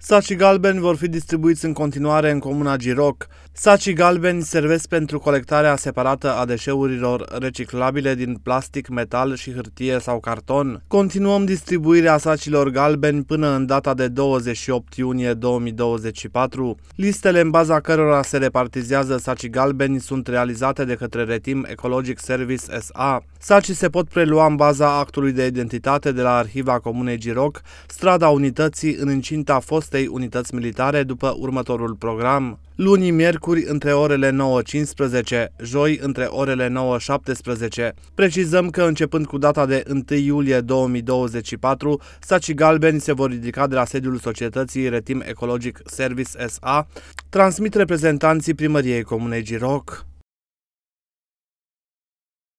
Sacii galbeni vor fi distribuiți în continuare în comuna Giroc. Sacii galbeni servesc pentru colectarea separată a deșeurilor reciclabile din plastic, metal și hârtie sau carton. Continuăm distribuirea sacilor galbeni până în data de 28 iunie 2024. Listele în baza cărora se repartizează sacii galbeni sunt realizate de către Retim Ecologic Service SA. Sacii se pot prelua în baza actului de identitate de la Arhiva Comunei Giroc, strada Unității, în incinta fost acestei unități militare după următorul program. Luni, miercuri, între orele 9.15, joi, între orele 9.17. Precizăm că începând cu data de 1 iulie 2024, sacii galbeni se vor ridica de la sediul societății Retim Ecologic Service SA, transmit reprezentanții primăriei Comunei Giroc.